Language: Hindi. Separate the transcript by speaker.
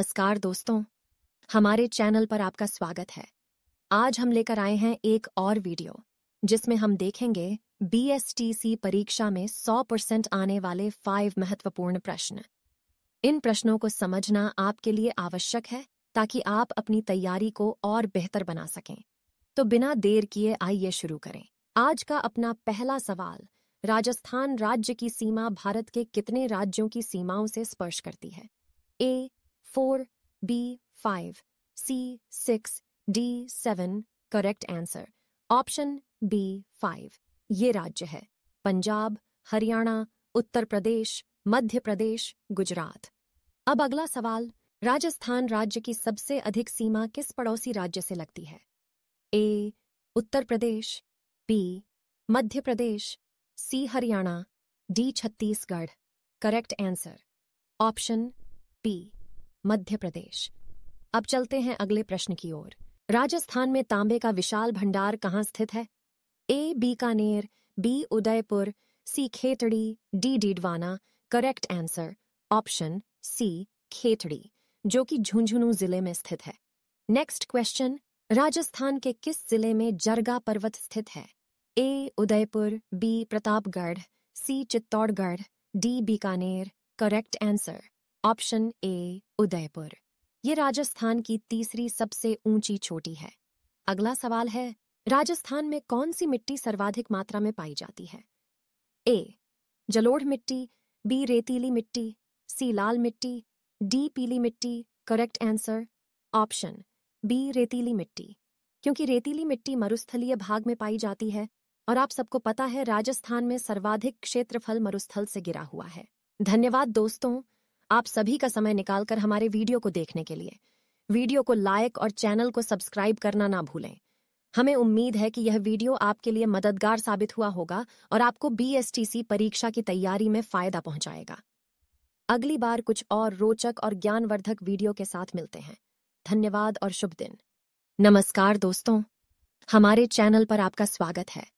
Speaker 1: नमस्कार दोस्तों हमारे चैनल पर आपका स्वागत है आज हम लेकर आए हैं एक और वीडियो जिसमें हम देखेंगे बीएसटीसी परीक्षा में 100 परसेंट आने वाले फाइव महत्वपूर्ण प्रश्न इन प्रश्नों को समझना आपके लिए आवश्यक है ताकि आप अपनी तैयारी को और बेहतर बना सकें तो बिना देर किए आइए शुरू करें आज का अपना पहला सवाल राजस्थान राज्य की सीमा भारत के कितने राज्यों की सीमाओं से स्पर्श करती है A 4, B, 5, C, 6, D seven correct answer option B five ये राज्य है पंजाब हरियाणा उत्तर प्रदेश मध्य प्रदेश गुजरात अब अगला सवाल राजस्थान राज्य की सबसे अधिक सीमा किस पड़ोसी राज्य से लगती है A Uttar Pradesh B Madhya Pradesh C Haryana D Chhattisgarh correct answer option B Madhya Pradesh अब चलते हैं अगले प्रश्न की ओर राजस्थान में तांबे का विशाल भंडार कहाँ स्थित है A Bikaner B Udaipur C Khetri D Didwana correct answer option C Khetri जो कि झुंझुनू जिले में स्थित है नेक्स्ट क्वेश्चन राजस्थान के किस जिले में जरगा पर्वत स्थित है A Udaipur B Pratapgarh C Chittorgarh D Bikaner correct answer option A Udaipur ये राजस्थान की तीसरी सबसे ऊंची चोटी है अगला सवाल है राजस्थान में कौन सी मिट्टी सर्वाधिक मात्रा में पाई जाती है ए जलोढ़ मिट्टी बी रेतीली मिट्टी सी लाल मिट्टी डी पीली मिट्टी करेक्ट आंसर ऑप्शन बी रेतीली मिट्टी क्योंकि रेतीली मिट्टी मरुस्थलीय भाग में पाई जाती है और आप सबको पता है राजस्थान में सर्वाधिक क्षेत्रफल मरुस्थल से गिरा हुआ है धन्यवाद दोस्तों आप सभी का समय निकालकर हमारे वीडियो को देखने के लिए वीडियो को लाइक और चैनल को सब्सक्राइब करना ना भूलें हमें उम्मीद है कि यह वीडियो आपके लिए मददगार साबित हुआ होगा और आपको बी परीक्षा की तैयारी में फायदा पहुंचाएगा अगली बार कुछ और रोचक और ज्ञानवर्धक वीडियो के साथ मिलते हैं धन्यवाद और शुभ दिन नमस्कार दोस्तों हमारे चैनल पर आपका स्वागत है